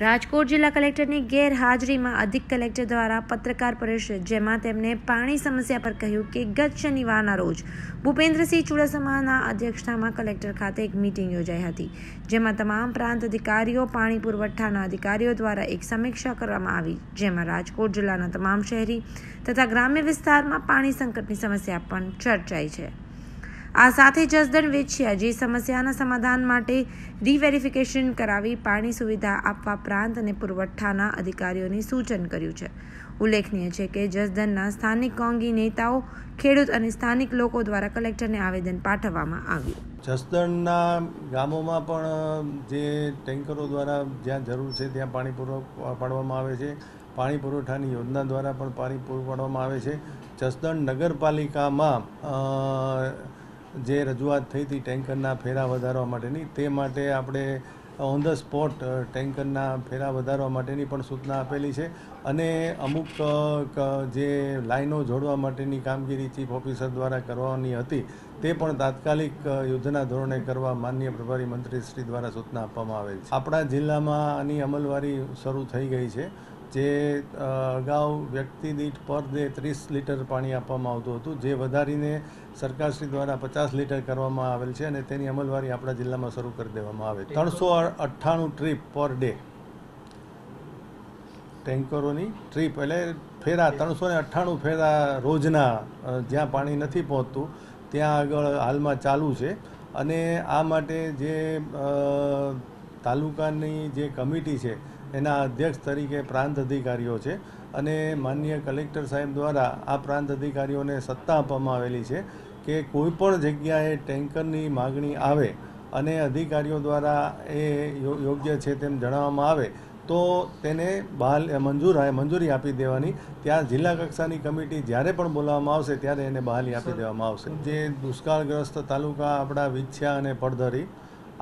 રાજકોટ જિલ્લા કલેક્ટરની ગેરહાજરીમાં અધિક કલેક્ટર દ્વારા પત્રકાર પરિષદ જેમાં તેમણે પાણી સમસ્યા પર કહ્યું કે ગત શનિવારના રોજ ભૂપેન્દ્રસિંહ ચુડાસમાના અધ્યક્ષતામાં કલેક્ટર ખાતે એક મિટિંગ યોજાઈ હતી જેમાં તમામ પ્રાંત અધિકારીઓ પાણી પુરવઠાના અધિકારીઓ દ્વારા એક સમીક્ષા કરવામાં આવી જેમાં રાજકોટ જિલ્લાના તમામ શહેરી તથા ગ્રામ્ય વિસ્તારમાં પાણી સંકટની સમસ્યા પણ ચર્ચાઈ છે આ સાથે જસદણ વેચ્યા જે સમસ્યાના સમાધાન માટે રીવેરિફિકેશન કરાવી પાણી સુવિધા આપવા પ્રાંત અને પુરવઠાના અધિકારીઓને સૂચન કર્યું છે ઉલ્લેખનીય છે કે જસદણના સ્થાનિક કોંગી નેતાઓ ખેડૂત અને સ્થાનિક લોકો દ્વારા કલેક્ટરને આવેદન પાઠવવામાં આવ્યું જસદણના ગામોમાં પણ જે ટેન્કરો દ્વારા જ્યાં જરૂર છે ત્યાં પાણી પૂરો પાડવામાં આવે છે પાણી પુરવઠાની યોજના દ્વારા પણ પાણી પૂરું પાડવામાં આવે છે જસદણ નગરપાલિકામાં જે રજૂઆત થઈ હતી ટેન્કરના ફેરા વધારવા માટેની તે માટે આપણે ઓન ધ સ્પોટ ટેન્કરના ફેરા વધારવા માટેની પણ સૂચના આપેલી છે અને અમુક જે લાઈનો જોડવા માટેની કામગીરી ચીફ ઓફિસર દ્વારા કરવાની હતી તે પણ તાત્કાલિક યોજના ધોરણે કરવા માન્ય પ્રભારી મંત્રીશ્રી દ્વારા સૂચના આપવામાં આવેલ છે આપણા જિલ્લામાં આની અમલવારી શરૂ થઈ ગઈ છે જે અગાઉ વ્યક્તિ દીઠ પર ડે ત્રીસ લીટર પાણી આપવામાં આવતું હતું જે વધારીને સરકારશ્રી દ્વારા પચાસ લીટર કરવામાં આવેલ છે અને તેની અમલવારી આપણા જિલ્લામાં શરૂ કરી દેવામાં આવે ત્રણસો અઠ્ઠાણું ટ્રીપ પર ડે ટેન્કરોની ટ્રીપ એટલે ફેરા ત્રણસો ને અઠ્ઠાણું ફેરા રોજના જ્યાં પાણી નથી પહોંચતું ત્યાં આગળ હાલમાં ચાલુ છે અને આ માટે જે તાલુકાની જે કમિટી છે એના અધ્યક્ષ તરીકે પ્રાંત અધિકારીઓ છે અને માનનીય કલેક્ટર સાહેબ દ્વારા આ પ્રાંત અધિકારીઓને સત્તા આપવામાં આવેલી છે કે કોઈ પણ જગ્યાએ ટેન્કરની માગણી આવે અને અધિકારીઓ દ્વારા એ યોગ્ય છે તેમ જણાવવામાં આવે તો તેને બહાર મંજૂર મંજૂરી આપી દેવાની ત્યાં જિલ્લા કક્ષાની કમિટી જ્યારે પણ બોલાવવામાં આવશે ત્યારે એને બહાલી આપી દેવામાં આવશે જે દુષ્કાળગ્રસ્ત તાલુકા આપણા વિછ્યા અને પડધરી